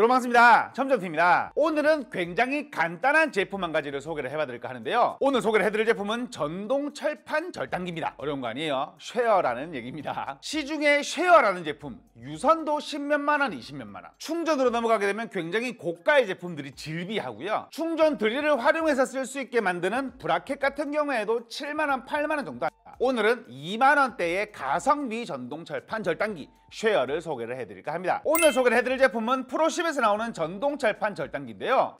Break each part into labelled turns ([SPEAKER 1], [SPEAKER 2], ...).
[SPEAKER 1] 여러분 반갑습니다 첨점 t 입니다 오늘은 굉장히 간단한 제품 한 가지를 소개를 해봐드릴까 하는데요 오늘 소개를 해드릴 제품은 전동 철판 절단기입니다 어려운 거 아니에요 쉐어라는 얘기입니다 시중에 쉐어라는 제품 유선도 10몇만 원, 20몇만 원 충전으로 넘어가게 되면 굉장히 고가의 제품들이 질비하고요 충전 드릴을 활용해서 쓸 수 있게 만드는 브라켓 같은 경우에도 7만 원, 8만 원 정도 오늘은 2만원대의 가성비 전동 철판 절단기 쉐어를 소개를 해드릴까 합니다. 오늘 소개를 해드릴 제품은 프로십에서 나오는 전동 철판 절단기인데요.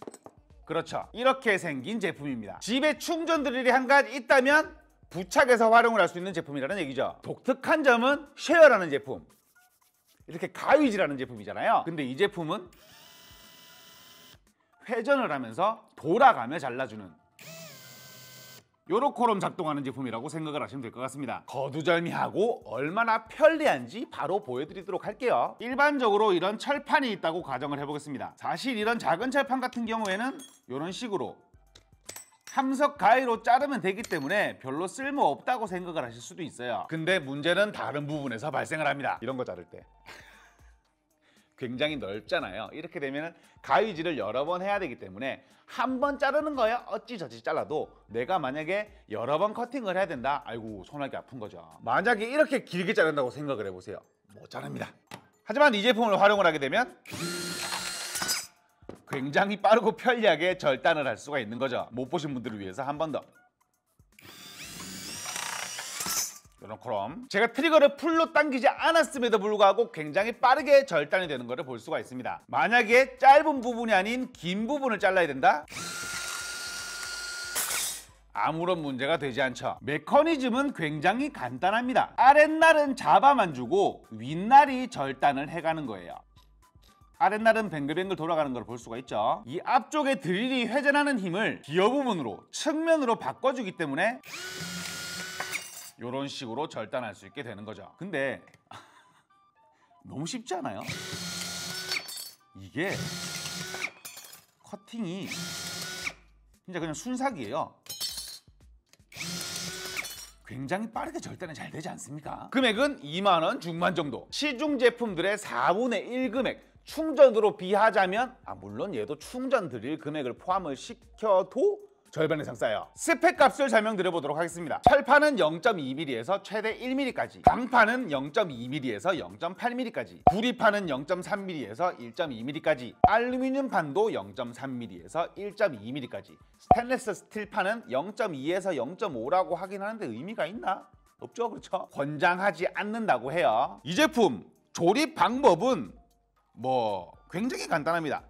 [SPEAKER 1] 그렇죠. 이렇게 생긴 제품입니다. 집에 충전 드릴이 한 가지 있다면 부착해서 활용을 할 수 있는 제품이라는 얘기죠. 독특한 점은 쉐어라는 제품. 이렇게 가위질하는 제품이잖아요. 근데 이 제품은 회전을 하면서 돌아가며 잘라주는 요렇게럼 작동하는 제품이라고 생각을 하시면 될 것 같습니다. 거두절미하고 얼마나 편리한지 바로 보여드리도록 할게요. 일반적으로 이런 철판이 있다고 가정을 해보겠습니다. 사실 이런 작은 철판 같은 경우에는 이런 식으로 함석 가위로 자르면 되기 때문에 별로 쓸모없다고 생각을 하실 수도 있어요. 근데 문제는 다른 부분에서 발생을 합니다. 이런 거 자를 때. 굉장히 넓잖아요. 이렇게 되면 가위질을 여러 번 해야 되기 때문에 한 번 자르는 거야 어찌저찌 잘라도 내가 만약에 여러 번 커팅을 해야 된다. 아이고 손아귀 아픈 거죠. 만약에 이렇게 길게 자른다고 생각을 해보세요. 못 자릅니다. 하지만 이 제품을 활용을 하게 되면 굉장히 빠르고 편리하게 절단을 할 수가 있는 거죠. 못 보신 분들을 위해서 한번더 이런 크롬 제가 트리거를 풀로 당기지 않았음에도 불구하고 굉장히 빠르게 절단이 되는 것을 볼 수가 있습니다 만약에 짧은 부분이 아닌 긴 부분을 잘라야 된다? 아무런 문제가 되지 않죠 메커니즘은 굉장히 간단합니다 아랫날은 잡아만 주고 윗날이 절단을 해가는 거예요 아랫날은 뱅글뱅글 돌아가는 걸 볼 수가 있죠 이 앞쪽에 드릴이 회전하는 힘을 기어 부분으로 측면으로 바꿔주기 때문에 이런 식으로 절단할 수 있게 되는 거죠 근데 너무 쉽지 않아요? 이게 커팅이 진짜 그냥 순삭이에요 굉장히 빠르게 절단이 잘 되지 않습니까? 금액은 2만원 중반 정도 시중 제품들의 4분의 1 금액 충전으로 비하자면 아 물론 얘도 충전 드릴 금액을 포함을 시켜도 절반 이상 싸요 스펙 값을 설명드려보도록 하겠습니다 철판은 0.2mm에서 최대 1mm까지 강판은 0.2mm에서 0.8mm까지 구리판은 0.3mm에서 1.2mm까지 알루미늄판도 0.3mm에서 1.2mm까지 스테레스 스틸판은 0.2에서 0.5라고 하긴 하는데 의미가 있나? 없죠 그렇죠? 권장하지 않는다고 해요 이 제품 조립 방법은 뭐 굉장히 간단합니다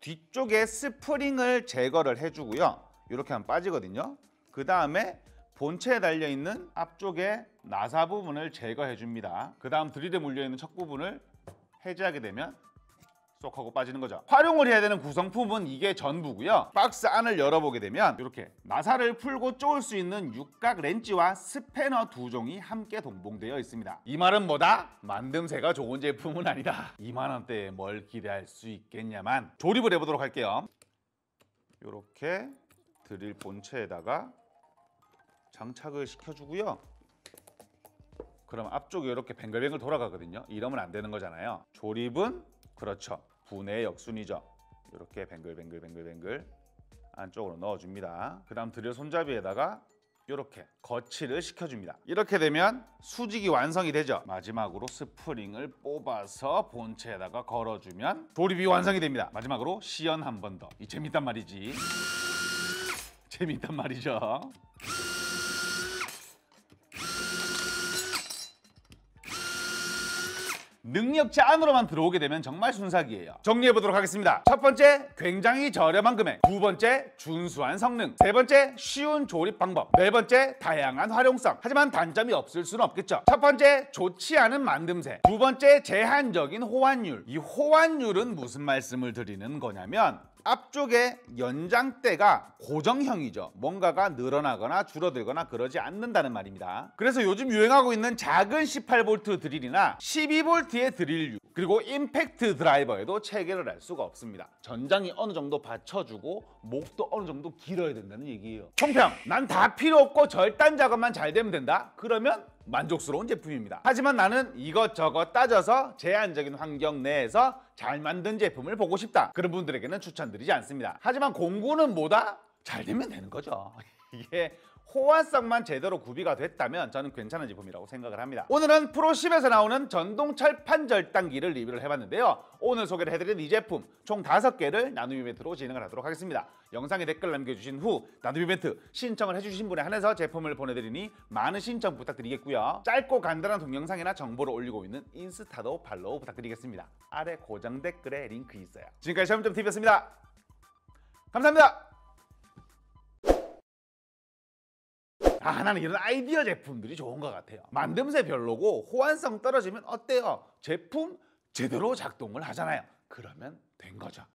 [SPEAKER 1] 뒤쪽에 스프링을 제거를 해주고요 이렇게 하면 빠지거든요. 그 다음에 본체에 달려있는 앞쪽에 나사 부분을 제거해 줍니다. 그 다음 드릴에 물려있는 척 부분을 해제하게 되면 쏙 하고 빠지는 거죠. 활용을 해야 되는 구성품은 이게 전부고요. 박스 안을 열어보게 되면 이렇게 나사를 풀고 쪼을 수 있는 육각 렌치와 스패너 두 종이 함께 동봉되어 있습니다. 이 말은 뭐다? 만듦새가 좋은 제품은 아니다. 2만원대에 뭘 기대할 수 있겠냐만 조립을 해보도록 할게요. 이렇게 드릴 본체에다가 장착을 시켜주고요. 그럼 앞쪽이 이렇게 뱅글뱅글 돌아가거든요. 이러면 안 되는 거잖아요. 조립은 그렇죠. 분의 해 역순이죠. 이렇게 뱅글뱅글뱅글뱅글 안쪽으로 넣어줍니다. 그 다음 드릴 손잡이에다가 이렇게 거치를 시켜줍니다. 이렇게 되면 수직이 완성이 되죠. 마지막으로 스프링을 뽑아서 본체에다가 걸어주면 조립이 완성이 됩니다. 마지막으로 시연 한 번 더. 이 재밌단 말이지. 재밌단 말이죠. 능력자 안으로만 들어오게 되면 정말 순삭이에요 정리해 보도록 하겠습니다 첫 번째 굉장히 저렴한 금액 두 번째 준수한 성능 세 번째 쉬운 조립 방법 네 번째 다양한 활용성 하지만 단점이 없을 수는 없겠죠 첫 번째 좋지 않은 만듦새 두 번째 제한적인 호환율 이 호환율은 무슨 말씀을 드리는 거냐면 앞쪽에 연장대가 고정형이죠. 뭔가가 늘어나거나 줄어들거나 그러지 않는다는 말입니다. 그래서 요즘 유행하고 있는 작은 18V 드릴이나 12V의 드릴류 그리고 임팩트 드라이버에도 체계를 알 수가 없습니다. 전장이 어느 정도 받쳐주고 목도 어느 정도 길어야 된다는 얘기예요. 총평! 난 다 필요 없고 절단 작업만 잘 되면 된다? 그러면 만족스러운 제품입니다. 하지만 나는 이것저것 따져서 제한적인 환경 내에서 잘 만든 제품을 보고 싶다. 그런 분들에게는 추천드리지 않습니다. 하지만 공구는 뭐다? 잘 되면 되는 거죠. 이게 호환성만 제대로 구비가 됐다면 저는 괜찮은 제품이라고 생각을 합니다. 오늘은 프로1 0에서 나오는 전동 철판 절단기를 리뷰를 해봤는데요. 오늘 소개를 해드린 이 제품 총5 개를 나눔 이벤트로 진행을 하도록 하겠습니다. 영상에 댓글 남겨주신 후 나눔 이벤트 신청을 해주신 분에 한해서 제품을 보내드리니 많은 신청 부탁드리겠고요. 짧고 간단한 동영상이나 정보를 올리고 있는 인스타도 팔로우 부탁드리겠습니다. 아래 고정 댓글에 링크 있어요. 지금까지 시험점TV였습니다. 감사합니다. 아 나는 이런 아이디어 제품들이 좋은 것 같아요 만듦새 별로고 호환성 떨어지면 어때요? 제품 제대로 작동을 하잖아요 그러면 된 거죠